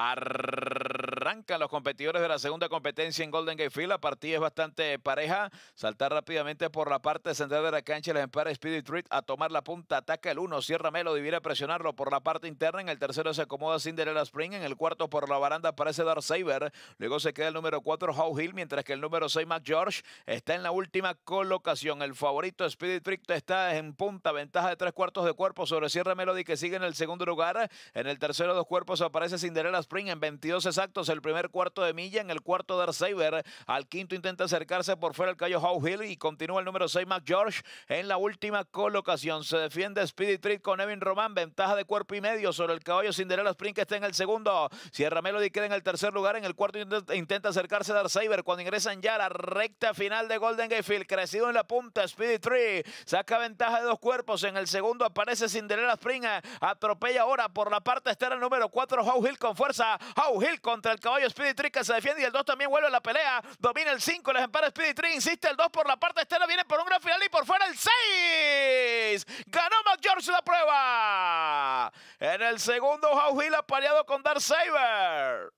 Ar... los competidores de la segunda competencia en Golden Gate Field. La partida es bastante pareja. Saltar rápidamente por la parte central de la cancha. Les Empire Speedy Treat a tomar la punta. Ataca el uno, Cierra Melo. Divide a presionarlo por la parte interna. En el tercero se acomoda Cinderella Spring. En el cuarto por la baranda aparece Dar Saber. Luego se queda el número 4 Howe Hill. Mientras que el número 6 Mac George está en la última colocación. El favorito Speedy Treat está en punta. Ventaja de tres cuartos de cuerpo sobre Cierra Melody que sigue en el segundo lugar. En el tercero dos cuerpos aparece Cinderella Spring en 22 exactos. El primer cuarto de milla. En el cuarto de al quinto intenta acercarse por fuera el callo Howe Hill y continúa el número 6, McGeorge en la última colocación. Se defiende Speedy trick con Evin Román. Ventaja de cuerpo y medio sobre el caballo Cinderella Spring que está en el segundo. Sierra Melody queda en el tercer lugar. En el cuarto intenta acercarse Darceiber cuando ingresan ya a la recta final de Golden Gatefield. Crecido en la punta, Speedy Tree saca ventaja de dos cuerpos. En el segundo aparece Cinderella Spring. Eh, atropella ahora por la parte externa el número 4, Howe Hill con fuerza. Howe Hill contra el caballo Speedy 3 que se defiende y el 2 también vuelve a la pelea. Domina el 5, les empara Speedy 3 insiste el 2 por la parte externa, viene por un gran final y por fuera el 6. Ganó McGeorge la prueba. En el segundo, House Hill apareado con Dark Saber.